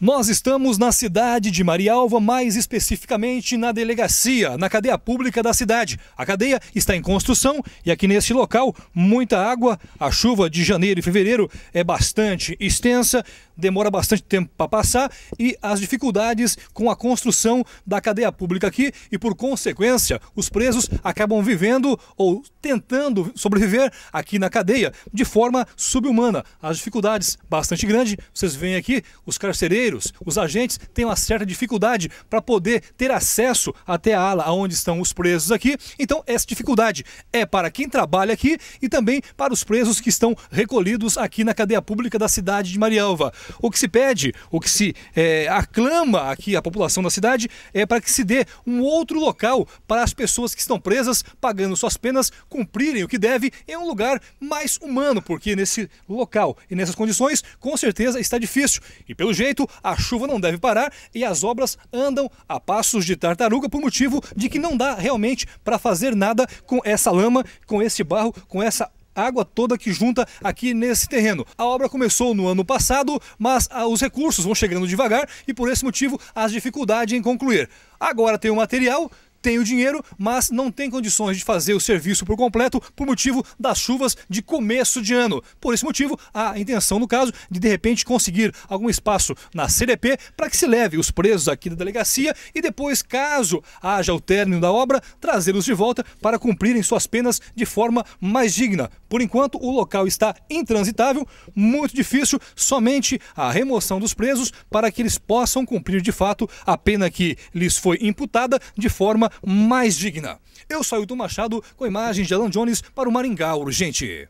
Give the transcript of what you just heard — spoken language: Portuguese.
Nós estamos na cidade de Marialva, mais especificamente na delegacia, na cadeia pública da cidade. A cadeia está em construção e aqui neste local muita água. A chuva de janeiro e fevereiro é bastante extensa, demora bastante tempo para passar e as dificuldades com a construção da cadeia pública aqui e por consequência os presos acabam vivendo ou tentando sobreviver aqui na cadeia de forma subhumana. As dificuldades bastante grandes. Vocês veem aqui os carcereiros bombeiros, os agentes têm uma certa dificuldade para poder ter acesso até a ala onde estão os presos aqui. Então, essa dificuldade é para quem trabalha aqui e também para os presos que estão recolhidos aqui na cadeia pública da cidade de Marialva. O que se pede, o que se é, aclama aqui a população da cidade é para que se dê um outro local para as pessoas que estão presas, pagando suas penas, cumprirem o que deve em um lugar mais humano, porque nesse local e nessas condições, com certeza está difícil. E pelo jeito, a chuva não deve parar e as obras andam a passos de tartaruga por motivo de que não dá realmente para fazer nada com essa lama, com esse barro, com essa água toda que junta aqui nesse terreno. A obra começou no ano passado, mas os recursos vão chegando devagar e por esse motivo as dificuldades em concluir. Agora tem o material, tem o dinheiro, mas não tem condições de fazer o serviço por completo por motivo das chuvas de começo de ano. Por esse motivo, a intenção, no caso, de de repente conseguir algum espaço na CDP para que se leve os presos aqui da delegacia e depois, caso haja o término da obra, trazê-los de volta para cumprirem suas penas de forma mais digna. Por enquanto, o local está intransitável, muito difícil, somente a remoção dos presos para que eles possam cumprir de fato a pena que lhes foi imputada de forma mais digna. Eu saio do Machado com imagens de Alan Jones para o Maringá Urgente.